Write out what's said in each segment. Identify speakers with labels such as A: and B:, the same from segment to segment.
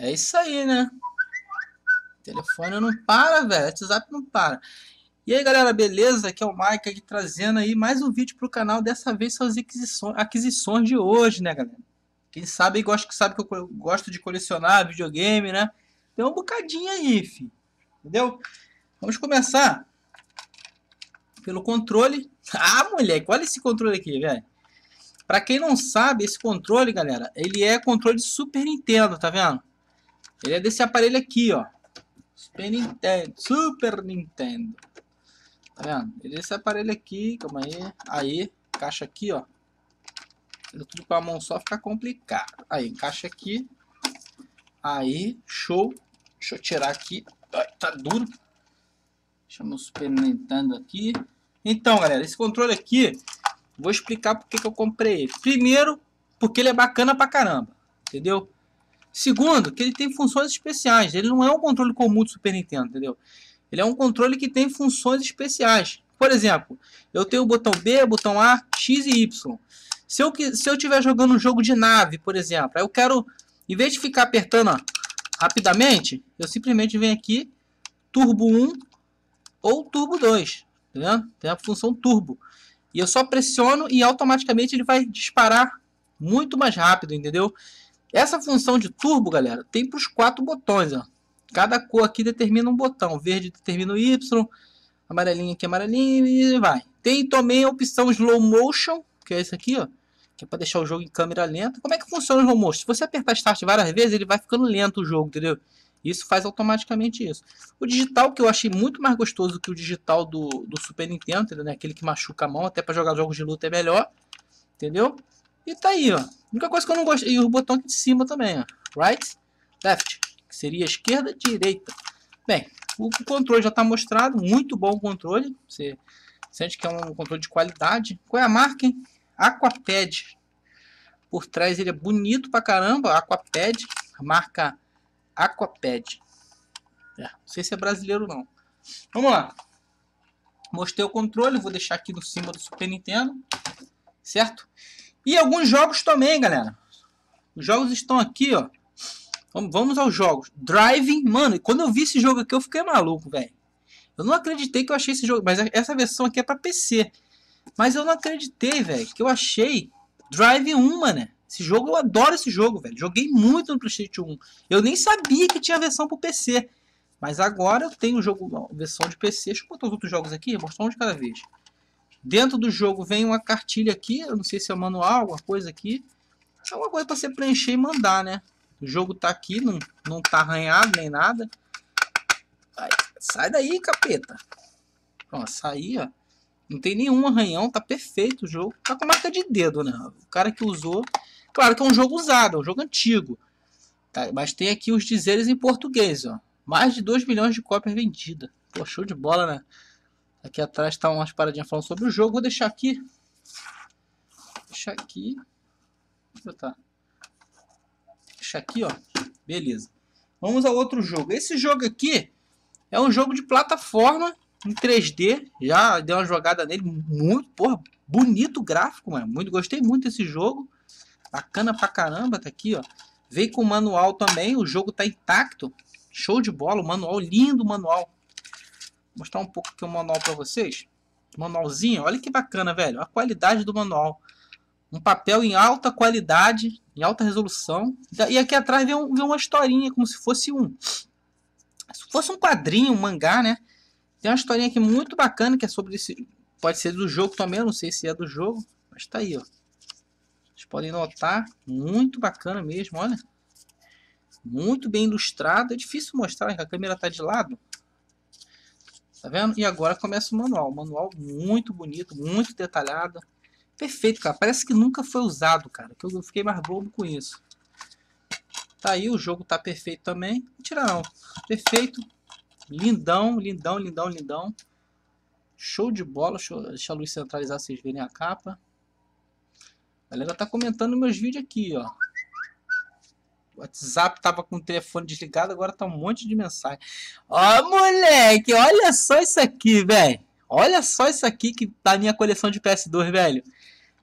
A: É isso aí, né? O telefone não para, velho. WhatsApp não para. E aí, galera, beleza? Aqui é o Mike aqui trazendo aí mais um vídeo pro canal. Dessa vez são as aquisições, de hoje, né, galera? Quem sabe gosta, sabe que eu gosto de colecionar videogame, né? Tem um bocadinho aí, fi. Entendeu? Vamos começar pelo controle. Ah, moleque, olha esse controle aqui, velho. Pra quem não sabe, esse controle, galera, ele é controle de Super Nintendo, tá vendo? Ele é desse aparelho aqui, ó. Super Nintendo. Super Nintendo. Tá vendo? Ele é desse aparelho aqui. Calma aí. Aí. Caixa aqui, ó. Tudo com a mão só fica complicado. Aí, encaixa aqui. Aí, show. Deixa eu tirar aqui. Ai, tá duro. Deixa eu Super Nintendo aqui. Então, galera, esse controle aqui, vou explicar porque que eu comprei ele. Primeiro, porque ele é bacana pra caramba, entendeu? Segundo, que ele tem funções especiais. Ele não é um controle comum do Super Nintendo, entendeu? Ele é um controle que tem funções especiais. Por exemplo, eu tenho o botão B, botão A, X e Y. Se eu, estiver jogando um jogo de nave, por exemplo, eu quero, em vez de ficar apertando ó, rapidamente, eu simplesmente venho aqui, turbo 1 ou turbo 2. Tá Tem a função turbo. E eu só pressiono e automaticamente ele vai disparar muito mais rápido, entendeu? Essa função de turbo, galera, tem para os quatro botões. Ó. Cada cor aqui determina um botão. Verde determina o Y, amarelinho aqui, amarelinho e vai. Tem também a opção slow motion, que é esse aqui, ó, que é para deixar o jogo em câmera lenta. Como é que funciona o slow motion? Se você apertar start várias vezes, ele vai ficando lento o jogo, entendeu? Isso faz automaticamente isso. O digital, que eu achei muito mais gostoso que o digital do, do Super Nintendo, né? aquele que machuca a mão, até para jogar jogos de luta é melhor, entendeu? E tá aí, ó. A única coisa que eu não gostei. E o botão aqui de cima também, ó. Right, left. Que seria esquerda, direita. Bem, o controle já está mostrado. Muito bom o controle. Você sente que é um controle de qualidade. Qual é a marca, hein? Aquapad. Por trás ele é bonito pra caramba. Aquapad. Marca Aquapad. É, não sei se é brasileiro ou não. Vamos lá. Mostrei o controle. Vou deixar aqui no cima do Super Nintendo. Certo? E alguns jogos também, galera. Os jogos estão aqui, ó. Vamos aos jogos. Driving, mano, quando eu vi esse jogo aqui eu fiquei maluco, velho. Eu não acreditei que eu achei esse jogo, mas é, essa versão aqui é para PC. Mas eu não acreditei, velho, que eu achei Drive 1, mano. Esse jogo, eu adoro esse jogo, velho. Joguei muito no PlayStation 1. Eu nem sabia que tinha versão pro PC. Mas agora eu tenho o jogo, versão de PC. Deixa eu botar os outros jogos aqui, mostrar um de cada vez. Dentro do jogo vem uma cartilha aqui, eu não sei se é manual, alguma coisa aqui. É uma coisa para você preencher e mandar, né? O jogo tá aqui, não, não tá arranhado nem nada. sai daí, capeta. Pronto, saí, ó. Não tem nenhum arranhão, tá perfeito o jogo. Tá com marca de dedo, né? O cara que usou... Claro que é um jogo usado, é um jogo antigo. Tá, mas tem aqui os dizeres em português, ó. Mais de 2 milhões de cópias vendidas. Pô, show de bola, né? Aqui atrás tá umas paradinhas falando sobre o jogo. Vou deixar aqui. deixar aqui. Vou deixar aqui, ó. Beleza. Vamos ao outro jogo. Esse jogo aqui é um jogo de plataforma em 3D. Já deu uma jogada nele. Muito, porra, bonito gráfico, mano. Muito, gostei muito desse jogo. Bacana pra caramba, tá aqui, ó. Veio com manual também, o jogo tá intacto. Show de bola, o manual, lindo manual mostrar um pouco aqui o manual para vocês. Manualzinho, olha que bacana, velho. A qualidade do manual. Um papel em alta qualidade, em alta resolução. E aqui atrás vem, um, vem uma historinha, como se fosse um... Se fosse um quadrinho, um mangá, né? Tem uma historinha aqui muito bacana, que é sobre esse... Pode ser do jogo também, eu não sei se é do jogo. Mas tá aí, ó. Vocês podem notar, muito bacana mesmo, olha. Muito bem ilustrado. É difícil mostrar, que né? a câmera tá de lado. Tá vendo? E agora começa o manual. Manual muito bonito, muito detalhado. Perfeito, cara. Parece que nunca foi usado, cara. Que eu fiquei mais bobo com isso. Tá aí, o jogo tá perfeito também. Não tira não. Perfeito. Lindão, lindão, lindão, lindão. Show de bola. Deixa, deixa a luz centralizar vocês verem a capa. A galera tá comentando meus vídeos aqui, ó. O WhatsApp tava com o telefone desligado, agora tá um monte de mensagem. Ó, oh, moleque, olha só isso aqui, velho. Olha só isso aqui que tá minha coleção de PS2, velho.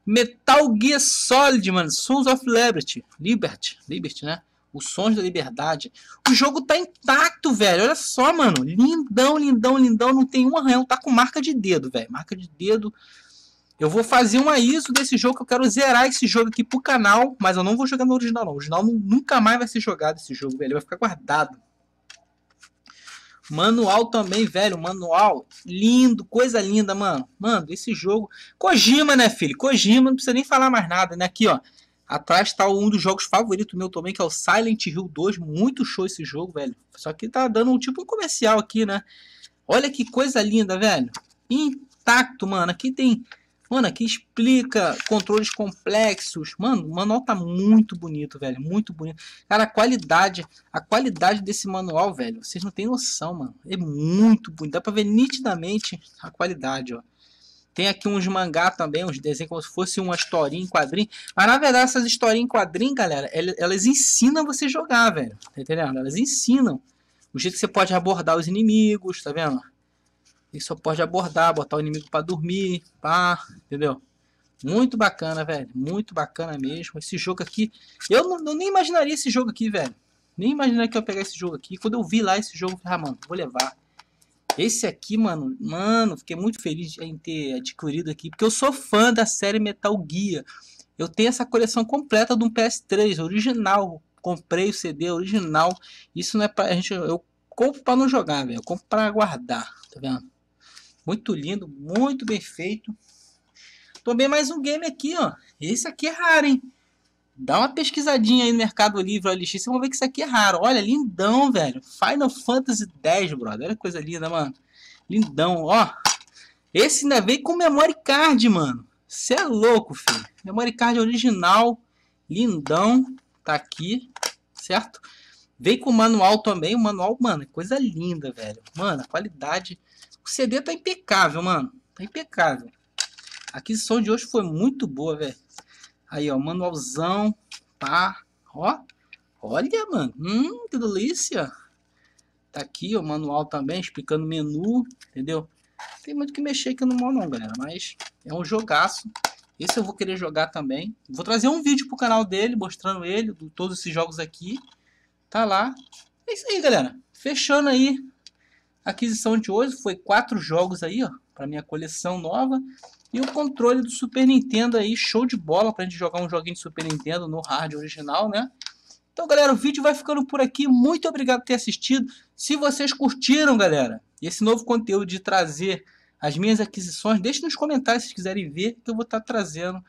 A: Metal Gear Solid, mano. Sons of Liberty. Liberty, Liberty, né? Os Sons da Liberdade. O jogo tá intacto, velho. Olha só, mano. Lindão, lindão, lindão. Não tem um arranhão. Tá com marca de dedo, velho. Marca de dedo. Eu vou fazer uma ISO desse jogo, que eu quero zerar esse jogo aqui pro canal, mas eu não vou jogar no original não. O original nunca mais vai ser jogado esse jogo, velho. Ele vai ficar guardado. Manual também, velho. Manual lindo, coisa linda, mano. Mano, esse jogo... Kojima, né, filho? Kojima, não precisa nem falar mais nada, né? Aqui, ó. Atrás tá um dos jogos favoritos meu também, que é o Silent Hill 2. Muito show esse jogo, velho. Só que tá dando um tipo um comercial aqui, né? Olha que coisa linda, velho. Intacto, mano. Aqui tem Mano, aqui explica controles complexos. Mano, o manual tá muito bonito, velho. Muito bonito. Cara, a qualidade, a qualidade desse manual, velho, vocês não têm noção, mano. É muito bonito. Dá pra ver nitidamente a qualidade, ó. Tem aqui uns mangá também, uns desenhos como se fosse uma historinha em quadrinho. Mas na verdade, essas historinhas em quadrinho, galera, elas ensinam você jogar, velho. Tá entendendo? Elas ensinam o jeito que você pode abordar os inimigos, tá vendo? E só pode abordar, botar o inimigo para dormir, pá, entendeu? Muito bacana, velho. Muito bacana mesmo. Esse jogo aqui, eu, não, eu nem imaginaria esse jogo aqui, velho. Nem imaginaria que eu ia pegar esse jogo aqui. Quando eu vi lá esse jogo, eu falei, ah, mano, vou levar. Esse aqui, mano, mano, fiquei muito feliz em ter adquirido aqui, porque eu sou fã da série Metal Gear. Eu tenho essa coleção completa do um PS3 original. Comprei o CD original. Isso não é pra a gente. Eu compro para não jogar, velho. Eu compro para guardar, tá vendo? Muito lindo, muito bem feito. Tomei mais um game aqui, ó. Esse aqui é raro, hein? Dá uma pesquisadinha aí no Mercado Livre, OLX, vocês vão ver que isso aqui é raro. Olha, lindão, velho. Final Fantasy X, brother. Olha que coisa linda, mano. Lindão, ó. Esse ainda vem com memory card, mano. Você é louco, filho. Memory card original. Lindão. Tá aqui, certo? Vem com o manual também. O manual, mano, é coisa linda, velho. Mano, a qualidade o CD tá impecável, mano. Tá impecável. A aquisição de hoje foi muito boa, velho. Aí, ó, manualzão. Pá. Ó. Olha, mano. Hum, que delícia. Tá aqui ó, o manual também, explicando o menu, entendeu? Tem muito que mexer aqui no manual, não, galera. Mas é um jogaço. Esse eu vou querer jogar também. Vou trazer um vídeo pro canal dele, mostrando ele, todos esses jogos aqui. Tá lá. É isso aí, galera. Fechando aí aquisição de hoje foi quatro jogos aí, ó, para minha coleção nova. E o controle do Super Nintendo aí, show de bola pra gente jogar um joguinho de Super Nintendo no hard original, né? Então, galera, o vídeo vai ficando por aqui. Muito obrigado por ter assistido. Se vocês curtiram, galera, esse novo conteúdo de trazer as minhas aquisições, deixe nos comentários se quiserem ver, que eu vou estar tá trazendo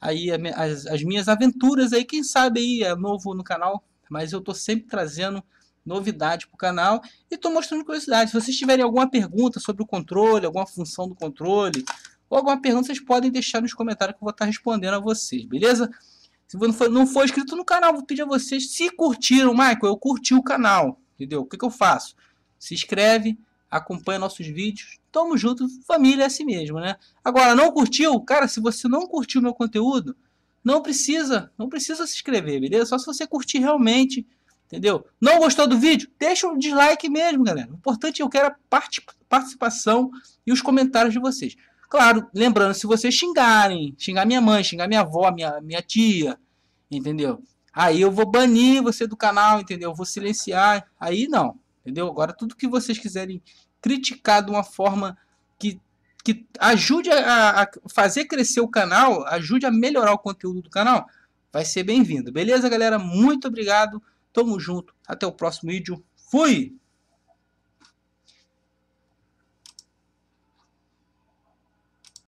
A: aí as, as, minhas aventuras aí. Quem sabe aí é novo no canal, mas eu tô sempre trazendo novidade para o canal e estou mostrando curiosidade. Se vocês tiverem alguma pergunta sobre o controle, alguma função do controle, ou alguma pergunta, vocês podem deixar nos comentários que eu vou estar tá respondendo a vocês, beleza? Se não for, não for inscrito no canal, vou pedir a vocês, se curtiram, Michael, eu curti o canal, entendeu? O que, que eu faço? Se inscreve, acompanha nossos vídeos, tamo junto, família é assim mesmo, né? Agora, não curtiu? Cara, se você não curtiu meu conteúdo, não precisa, não precisa se inscrever, beleza? Só se você curtir realmente Entendeu? Não gostou do vídeo? Deixa o um dislike mesmo, galera. O importante é eu quero a part participação e os comentários de vocês. Claro, lembrando, se vocês xingarem, xingar minha mãe, xingar minha avó, minha, minha tia, entendeu? Aí eu vou banir você do canal, entendeu? vou silenciar. Aí não, entendeu? Agora tudo que vocês quiserem criticar de uma forma que, que ajude a, a fazer crescer o canal, ajude a melhorar o conteúdo do canal, vai ser bem-vindo. Beleza, galera? Muito obrigado. Tamo junto. Até o próximo vídeo. Fui!